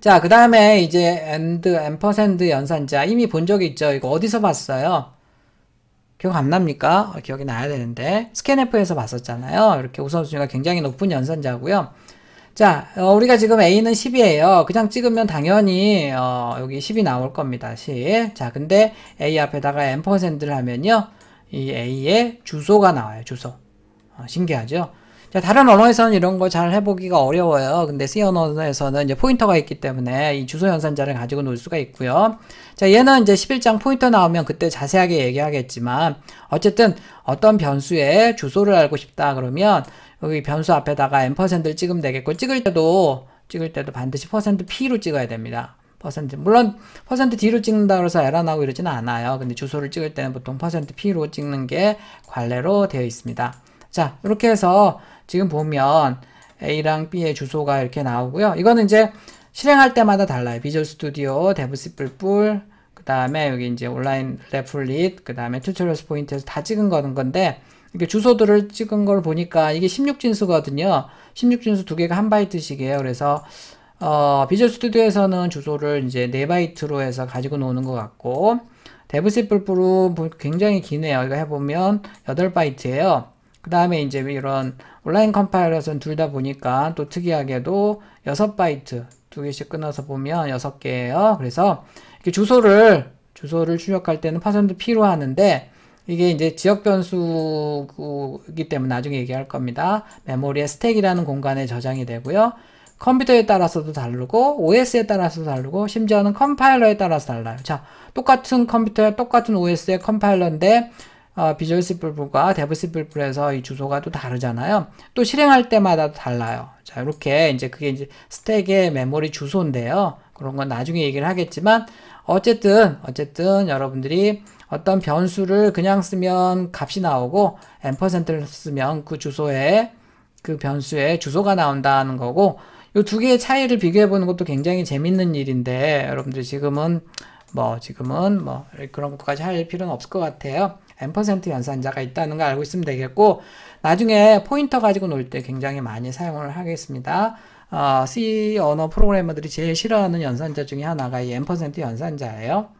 자, 그 다음에 이제 and, a m p n d 연산자 이미 본 적이 있죠. 이거 어디서 봤어요? 기억 안 납니까? 아, 기억이 나야 되는데 스캔F에서 봤었잖아요. 이렇게 우선순위가 굉장히 높은 연산자고요. 자, 어, 우리가 지금 A는 10이에요. 그냥 찍으면 당연히 어, 여기 10이 나올 겁니다. 10. 자, 근데 A 앞에다가 a m p e n 를 하면요. 이 A의 주소가 나와요. 주소. 어, 신기하죠? 자, 다른 언어에서는 이런 거 잘 해보기가 어려워요. 근데 C 언어에서는 이제 포인터가 있기 때문에 이 주소 연산자를 가지고 놀 수가 있고요. 자, 얘는 이제 11장 포인터 나오면 그때 자세하게 얘기하겠지만 어쨌든 어떤 변수의 주소를 알고 싶다 그러면 여기 변수 앞에다가 앰를 찍으면 되겠고 찍을 때도 찍을 때도 반드시 P로 찍어야 됩니다. 퍼센트 물론 퍼센트 D로 찍는다 그래서 에러 나고 이러지는 않아요. 근데 주소를 찍을 때는 보통 퍼센트 P로 찍는 게 관례로 되어 있습니다. 자 이렇게 해서 지금 보면 A랑 B의 주소가 이렇게 나오고요. 이거는 이제 실행할 때마다 달라요. 비주얼 스튜디오, 데브시 뿔뿔, 그 다음에 여기 이제 온라인 레플릿, 그 다음에 튜토리얼스 포인트에서 다 찍은 거는 건데 이렇게 주소들을 찍은 걸 보니까 이게 16진수거든요. 16진수 두 개가 한 바이트씩이에요. 그래서 어, 비주얼 스튜디오에서는 주소를 이제 네바이트로 해서 가지고 노는 것 같고 데브시 뿔뿔은 굉장히 기네요. 이거 해보면 8바이트예요. 그 다음에 이제 이런 온라인 컴파일러에서는 둘 다 보니까 또 특이하게도 6바이트 두 개씩 끊어서 보면 6개예요. 그래서 이렇게 주소를 주소를 출력할 때는 파손도 필요하는데 이게 이제 지역 변수이기 때문에 나중에 얘기할 겁니다. 메모리의 스택이라는 공간에 저장이 되고요. 컴퓨터에 따라서도 다르고 OS에 따라서도 다르고 심지어는 컴파일러에 따라서 달라요. 자, 똑같은 컴퓨터에 똑같은 OS의 컴파일러인데 어, 비주얼 C++과 데브 C++에서 이 주소가 또 다르잖아요. 또 실행할 때마다 달라요. 자, 이렇게 이제 그게 이제 스택의 메모리 주소인데요. 그런 건 나중에 얘기를 하겠지만 어쨌든 어쨌든 여러분들이 어떤 변수를 그냥 쓰면 값이 나오고 앰를 쓰면 그 주소에 그 변수에 주소가 나온다는 거고 이 두 개의 차이를 비교해 보는 것도 굉장히 재밌는 일인데 여러분들 지금은 뭐 지금은 뭐 그런 것까지 할 필요는 없을 것 같아요. n% 연산자가 있다는 걸 알고 있으면 되겠고 나중에 포인터 가지고 놀 때 굉장히 많이 사용을 하겠습니다. 어, C 언어 프로그래머들이 제일 싫어하는 연산자 중에 하나가 이 n% 연산자예요.